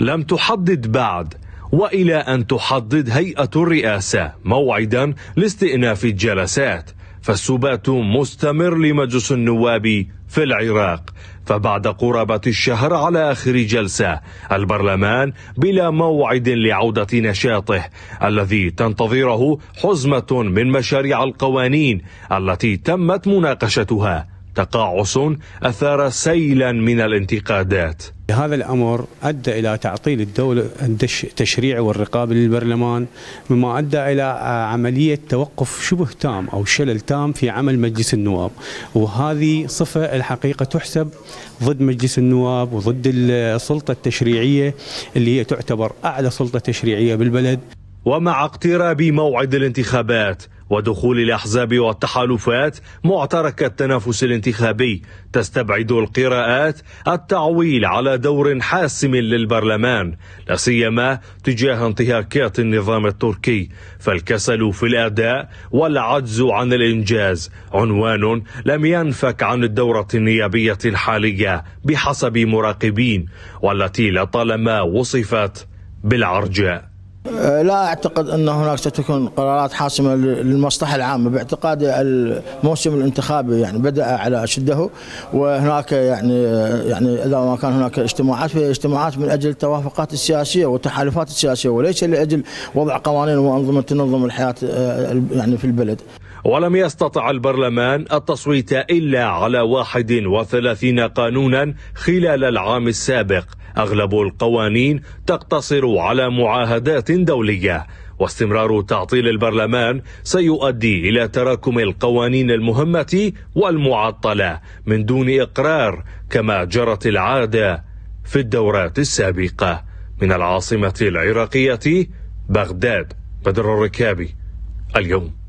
لم تحدد بعد والى ان تحدد هيئه الرئاسه موعدا لاستئناف الجلسات فالسبات مستمر لمجلس النواب في العراق فبعد قرابة الشهر على آخر جلسة البرلمان بلا موعد لعودة نشاطه الذي تنتظره حزمة من مشاريع القوانين التي تمت مناقشتها تقاعس أثار سيلا من الانتقادات هذا الأمر أدى إلى تعطيل الدولة التشريع والرقابة للبرلمان مما أدى إلى آه، عملية توقف شبه تام أو شلل تام في عمل مجلس النواب وهذه صفة الحقيقة تحسب ضد مجلس النواب وضد السلطة التشريعية اللي هي تعتبر أعلى سلطة تشريعية بالبلد ومع اقتراب موعد الانتخابات ودخول الاحزاب والتحالفات معترك التنافس الانتخابي تستبعد القراءات التعويل على دور حاسم للبرلمان لا سيما تجاه انتهاكات النظام التركي فالكسل في الاداء والعجز عن الانجاز عنوان لم ينفك عن الدوره النيابيه الحاليه بحسب مراقبين والتي لطالما وصفت بالعرجاء أه، لا اعتقد ان هناك ستكون قرارات حاسمه للمصلحه العامه باعتقادي الموسم الانتخابي يعني بدا على اشده وهناك يعني يعني اذا ما كان هناك اجتماعات فهي اجتماعات من اجل التوافقات السياسيه والتحالفات السياسيه وليس لاجل وضع قوانين وانظمه تنظم الحياه أه، يعني في البلد. ولم يستطع البرلمان التصويت الا على 31 قانونا خلال العام السابق أغلب القوانين تقتصر على معاهدات دولية واستمرار تعطيل البرلمان سيؤدي إلى تراكم القوانين المهمة والمعطلة من دون إقرار كما جرت العادة في الدورات السابقة من العاصمة العراقية بغداد بدر الركابي اليوم